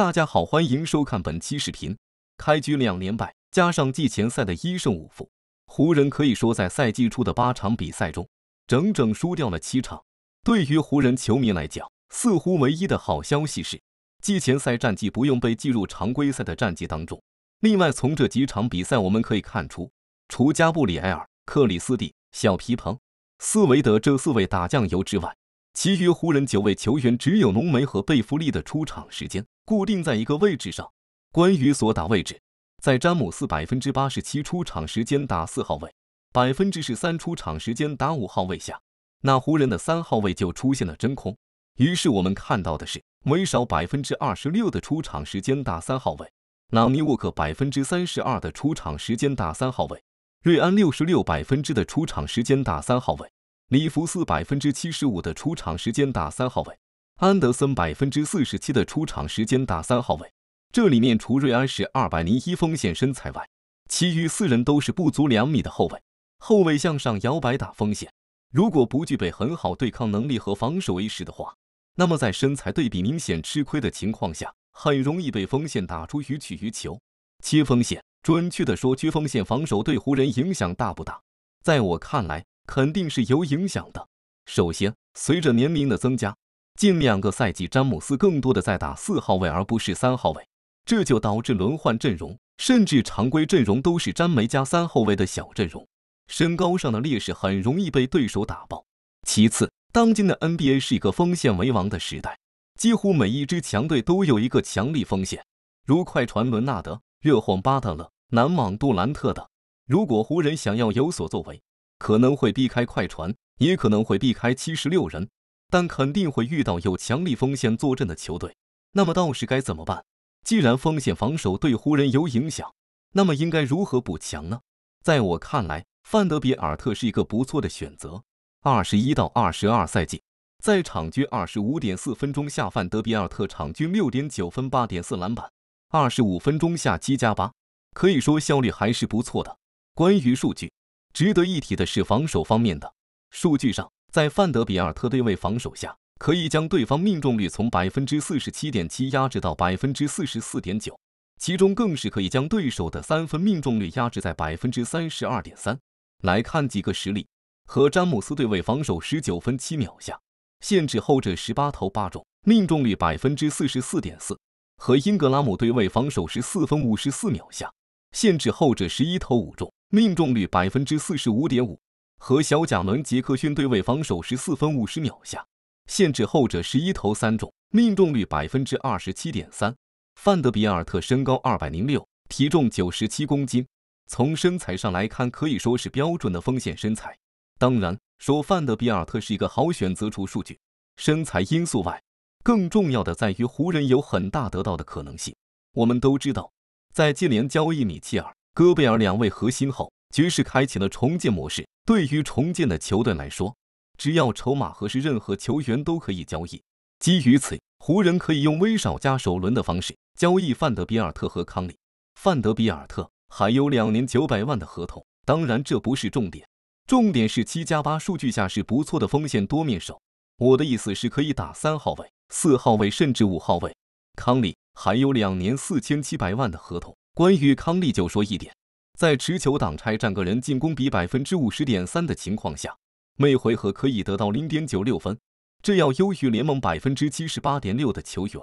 大家好，欢迎收看本期视频。开局两连败，加上季前赛的一胜五负，湖人可以说在赛季初的八场比赛中，整整输掉了七场。对于湖人球迷来讲，似乎唯一的好消息是，季前赛战绩不用被计入常规赛的战绩当中。另外，从这几场比赛我们可以看出，除加布里埃尔、克里斯蒂、小皮蓬、斯维德这四位打酱油之外，其余湖人九位球员只有浓眉和贝弗利的出场时间。固定在一个位置上，关于所打位置，在詹姆斯百分之八十七出场时间打四号位，百分之十三出场时间打五号位下，那湖人的三号位就出现了真空。于是我们看到的是，威少百分之二十六的出场时间打三号位，纳尼沃克百分之三十二的出场时间打三号位，瑞安六十六百分之的出场时间打三号位，里弗斯百分之七十五的出场时间打三号位。安德森百分之四十七的出场时间打三号位，这里面除瑞安是二百零一锋线身材外，其余四人都是不足两米的后卫。后卫向上摇摆打锋线，如果不具备很好对抗能力和防守意识的话，那么在身材对比明显吃亏的情况下，很容易被锋线打出鱼取鱼球。切锋线，准确的说，缺锋线防守对湖人影响大不大？在我看来，肯定是有影响的。首先，随着年龄的增加。近两个赛季，詹姆斯更多的在打四号位，而不是三号位，这就导致轮换阵容甚至常规阵容都是詹梅加三后卫的小阵容，身高上的劣势很容易被对手打爆。其次，当今的 NBA 是一个锋线为王的时代，几乎每一支强队都有一个强力锋线，如快船伦纳德、热火巴特勒、篮网杜兰特等。如果湖人想要有所作为，可能会避开快船，也可能会避开七十六人。但肯定会遇到有强力锋线坐镇的球队，那么到时该怎么办？既然锋线防守对湖人有影响，那么应该如何补强呢？在我看来，范德比尔特是一个不错的选择。二十一到二十二赛季，在场均二十五点四分钟下，范德比尔特场均六点九分、八点四篮板，二十五分钟下七加八，可以说效率还是不错的。关于数据，值得一提的是防守方面的数据上。在范德比尔特对位防守下，可以将对方命中率从百分之四十七点七压制到百分之四十四点九，其中更是可以将对手的三分命中率压制在百分之三十二点三。来看几个实例：和詹姆斯对位防守十九分七秒下，限制后者十八投八中，命中率百分之四十四点四；和英格拉姆对位防守十四分五十四秒下，限制后者十一投五中，命中率百分之四十五点五。和小贾伦·杰克逊对位防守十四分五十秒下，限制后者十一投三中，命中率百分之二十七点三。范德比尔特身高二百零六，体重九十七公斤，从身材上来看可以说是标准的锋线身材。当然，说范德比尔特是一个好选择，除数据、身材因素外，更重要的在于湖人有很大得到的可能性。我们都知道，在接连交易米切尔、戈贝尔两位核心后，爵士开启了重建模式。对于重建的球队来说，只要筹码合适，任何球员都可以交易。基于此，湖人可以用威少加首轮的方式交易范德比尔特和康利。范德比尔特还有两年九百万的合同，当然这不是重点，重点是七加八数据下是不错的锋线多面手。我的意思是可以打三号位、四号位甚至五号位。康利还有两年四千七百万的合同，关于康利就说一点。在持球挡拆占个人进攻比百分之五十点三的情况下，每回合可以得到零点九六分，这要优于联盟百分之七十八点六的球员。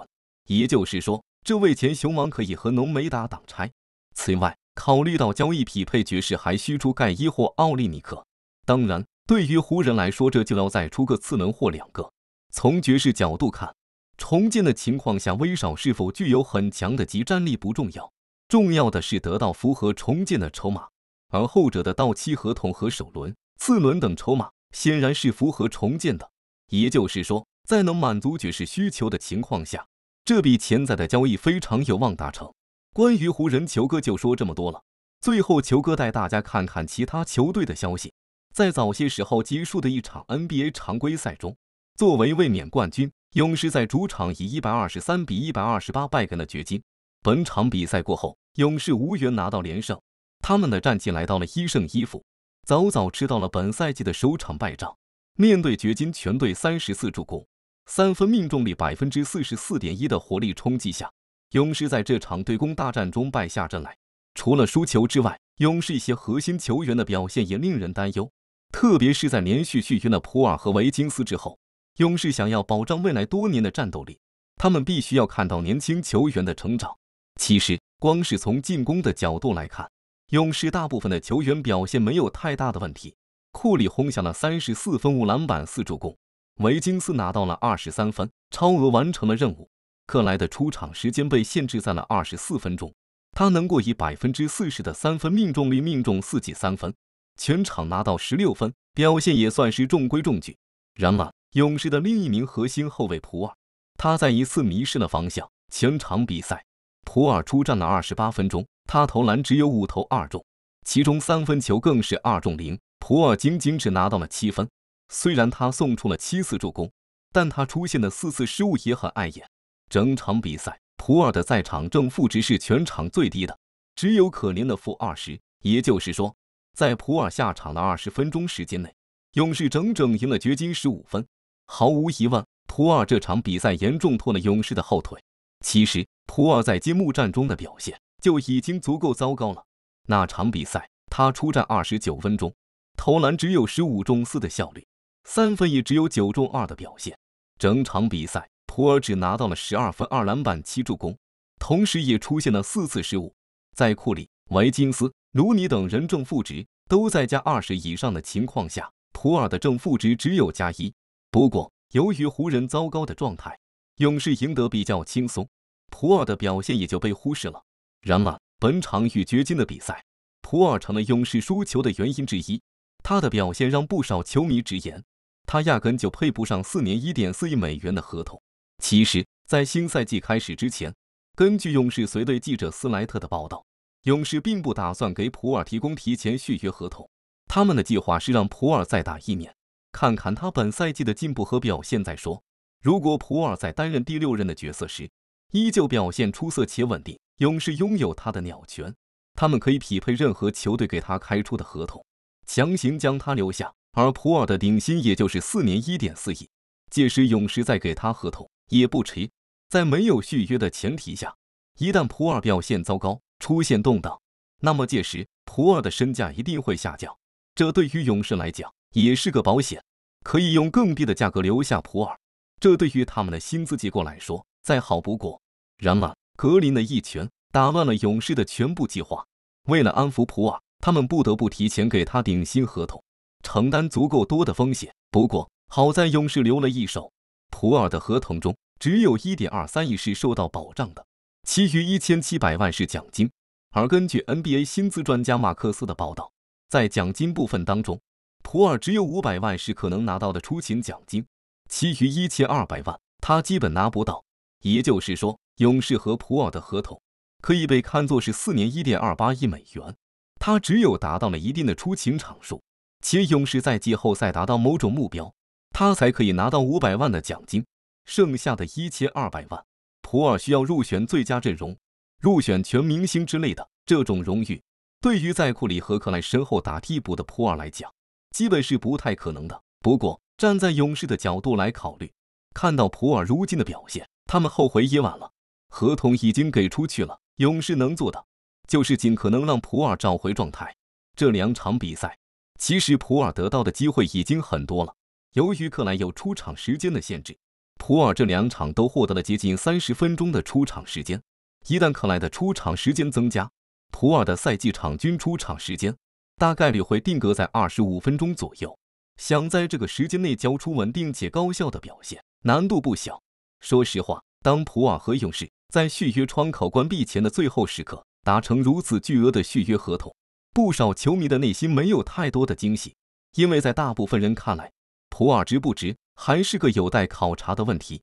也就是说，这位前雄王可以和浓眉打挡拆。此外，考虑到交易匹配爵士还需出盖伊或奥利尼克，当然，对于湖人来说，这就要再出个次轮或两个。从爵士角度看，重建的情况下，威少是否具有很强的集战力不重要。重要的是得到符合重建的筹码，而后者的到期合同和首轮、次轮等筹码显然是符合重建的。也就是说，在能满足爵士需求的情况下，这笔潜在的交易非常有望达成。关于湖人，球哥就说这么多了。最后，球哥带大家看看其他球队的消息。在早些时候结束的一场 NBA 常规赛中，作为卫冕冠军，勇士在主场以一百二十三比一百二十八败给了掘金。本场比赛过后，勇士无缘拿到连胜，他们的战绩来到了一胜一负，早早吃到了本赛季的首场败仗。面对掘金全队三十四助攻、三分命中率百分之四十四点一的火力冲击下，勇士在这场对攻大战中败下阵来。除了输球之外，勇士一些核心球员的表现也令人担忧，特别是在连续续约了普尔和维金斯之后，勇士想要保障未来多年的战斗力，他们必须要看到年轻球员的成长。其实，光是从进攻的角度来看，勇士大部分的球员表现没有太大的问题。库里轰下了三十四分、五篮板、四助攻，维金斯拿到了二十三分，超额完成了任务。克莱的出场时间被限制在了二十四分钟，他能够以百分之四十的三分命中率命中四记三分，全场拿到十六分，表现也算是中规中矩。然而，勇士的另一名核心后卫普尔，他在一次迷失了方向，全场比赛。普尔出战了二十八分钟，他投篮只有五投二中，其中三分球更是二中零。普尔仅仅只拿到了七分，虽然他送出了七次助攻，但他出现的四次失误也很碍眼。整场比赛，普尔的在场正负值是全场最低的，只有可怜的负二十。也就是说，在普尔下场的二十分钟时间内，勇士整整赢了掘金十五分。毫无疑问，普尔这场比赛严重拖了勇士的后腿。其实，普尔在揭幕战中的表现就已经足够糟糕了。那场比赛，他出战二十九分钟，投篮只有十五中四的效率，三分也只有九中二的表现。整场比赛，普尔只拿到了十二分、二篮板、七助攻，同时也出现了四次失误。在库里、维金斯、卢尼等人正负值都在加二十以上的情况下，普尔的正负值只有加一。不过，由于湖人糟糕的状态。勇士赢得比较轻松，普尔的表现也就被忽视了。然而，本场与掘金的比赛，普尔成了勇士输球的原因之一。他的表现让不少球迷直言，他压根就配不上四年一点四亿美元的合同。其实，在新赛季开始之前，根据勇士随队记者斯莱特的报道，勇士并不打算给普尔提供提前续约合同。他们的计划是让普尔再打一年，看看他本赛季的进步和表现再说。如果普尔在担任第六任的角色时，依旧表现出色且稳定，勇士拥有他的鸟权，他们可以匹配任何球队给他开出的合同，强行将他留下。而普尔的顶薪也就是四年一点四亿，届时勇士再给他合同也不迟。在没有续约的前提下，一旦普尔表现糟糕出现动荡，那么届时普尔的身价一定会下降。这对于勇士来讲也是个保险，可以用更低的价格留下普尔。这对于他们的薪资结构来说再好不过。然而，格林的一拳打乱了勇士的全部计划。为了安抚普尔，他们不得不提前给他顶薪合同，承担足够多的风险。不过，好在勇士留了一手。普尔的合同中，只有一点二三亿是受到保障的，其余一千七百万是奖金。而根据 NBA 薪资专家马克思的报道，在奖金部分当中，普尔只有五百万是可能拿到的出勤奖金。其余一千二百万，他基本拿不到。也就是说，勇士和普尔的合同可以被看作是四年一点二八亿美元。他只有达到了一定的出勤场数，且勇士在季后赛达到某种目标，他才可以拿到五百万的奖金。剩下的一千二百万，普尔需要入选最佳阵容、入选全明星之类的这种荣誉。对于在库里和克莱身后打替补的普尔来讲，基本是不太可能的。不过，站在勇士的角度来考虑，看到普尔如今的表现，他们后悔也晚了。合同已经给出去了，勇士能做的就是尽可能让普尔找回状态。这两场比赛，其实普尔得到的机会已经很多了。由于克莱有出场时间的限制，普尔这两场都获得了接近三十分钟的出场时间。一旦克莱的出场时间增加，普尔的赛季场均出场时间大概率会定格在二十五分钟左右。想在这个时间内交出稳定且高效的表现，难度不小。说实话，当普尔和勇士在续约窗口关闭前的最后时刻达成如此巨额的续约合同，不少球迷的内心没有太多的惊喜，因为在大部分人看来，普尔值不值还是个有待考察的问题。